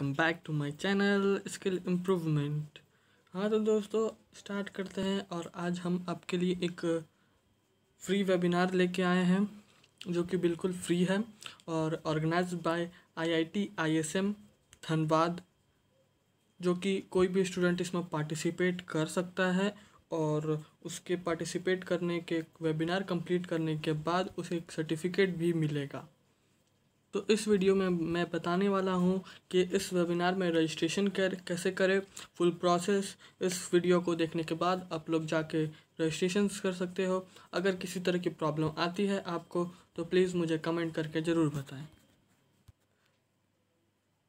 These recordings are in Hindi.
welcome back to my channel skill improvement हाँ तो दोस्तों स्टार्ट करते हैं और आज हम आपके लिए एक फ्री वेबिनार लेके आए हैं जो कि बिल्कुल फ्री है और organise by IIT ISM Dhanbad जो कि कोई भी स्टूडेंट इसमें पार्टिसिपेट कर सकता है और उसके पार्टिसिपेट करने के वेबिनार कंप्लीट करने के बाद उसे एक सर्टिफिकेट भी मिलेगा तो इस वीडियो में मैं बताने वाला हूँ कि इस वेबिनार में रजिस्ट्रेशन कर कैसे करें फुल प्रोसेस इस वीडियो को देखने के बाद आप लोग जाके रजिस्ट्रेशन कर सकते हो अगर किसी तरह की प्रॉब्लम आती है आपको तो प्लीज़ मुझे कमेंट करके ज़रूर बताएं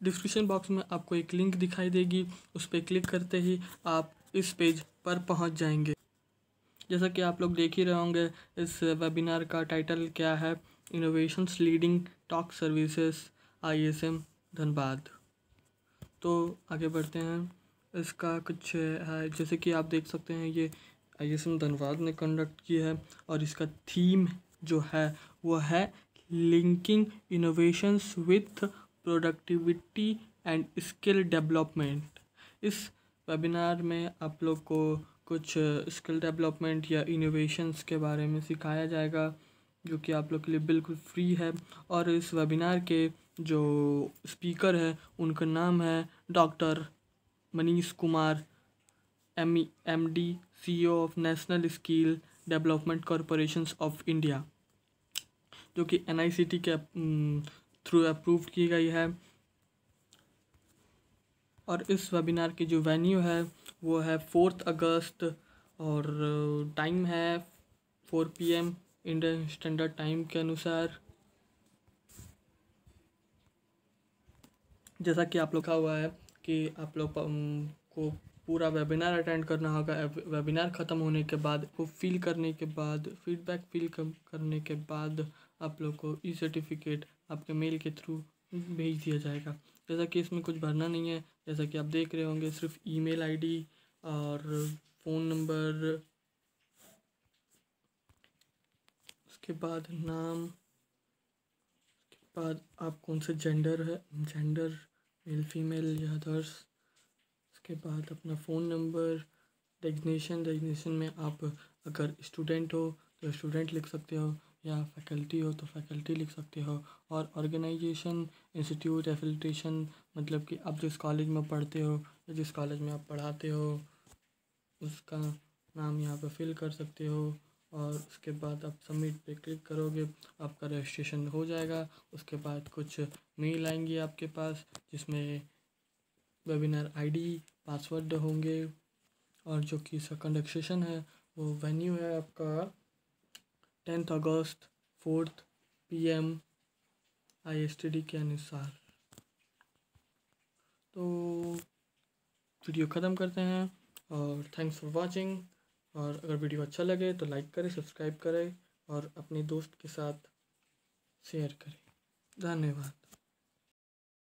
डिस्क्रिप्शन बॉक्स में आपको एक लिंक दिखाई देगी उस पर क्लिक करते ही आप इस पेज पर पहुंच जाएंगे जैसा कि आप लोग देख ही रहे होंगे इस वेबिनार का टाइटल क्या है innovations leading talk services ISM Dhanbad तो आगे बढ़ते हैं इसका कुछ है जैसे कि आप देख सकते हैं ये आई एस एम धनबाद ने कंडक्ट किया है और इसका थीम जो है वो है linking innovations with productivity and skill development इस वेबिनार में आप लोग को कुछ स्किल डेवलपमेंट या इनोवेशंस के बारे में सिखाया जाएगा जो कि आप लोग के लिए बिल्कुल फ्री है और इस वेबिनार के जो स्पीकर है उनका नाम है doctor Manish Kumar M M D C of national skill development corporation of India जो कि एन के थ्रू अप्रूव की गई है और इस वेबिनार की जो वेन्यू है वो है फोर्थ अगस्त और टाइम है four PM Indian standard time के अनुसार जैसा कि आप लोग का हुआ है कि आप लोग को पूरा वेबिनार अटेंड करना होगा वेबिनार ख़त्म होने के बाद वो फिल करने के बाद फीडबैक फिल करने के बाद आप लोग को ई सर्टिफिकेट आपके मेल के थ्रू भेज दिया जाएगा जैसा कि इसमें कुछ भरना नहीं है जैसा कि आप देख रहे होंगे सिर्फ ईमेल आईडी और फ़ोन नंबर उसके बाद नाम उसके बाद आप कौन से जेंडर है जेंडर मेल फीमेल या अदर्स उसके बाद अपना फ़ोन नंबर डेजिनेशन डेजिनेशन में आप अगर स्टूडेंट हो तो स्टूडेंट लिख सकते हो या फैकल्टी हो तो फैकल्टी लिख सकते हो और ऑर्गेनाइजेशन इंस्टीट्यूट एफिलिटेशन मतलब कि आप जिस कॉलेज में पढ़ते हो या जिस कॉलेज में आप पढ़ाते हो उसका नाम यहाँ पर फिल कर सकते हो और उसके बाद आप सबमिट पे क्लिक करोगे आपका रजिस्ट्रेशन हो जाएगा उसके बाद कुछ मेल आएंगी आपके पास जिसमें वेबिनार आईडी पासवर्ड होंगे और जो कि इसका कंडक्सेशन है वो वेन्यू है आपका tenth August fourth PM ISTD के अनुसार तो वीडियो ख़त्म करते हैं और थैंक्स फॉर वाचिंग और अगर वीडियो अच्छा लगे तो लाइक करें सब्सक्राइब करें और अपने दोस्त के साथ शेयर करें धन्यवाद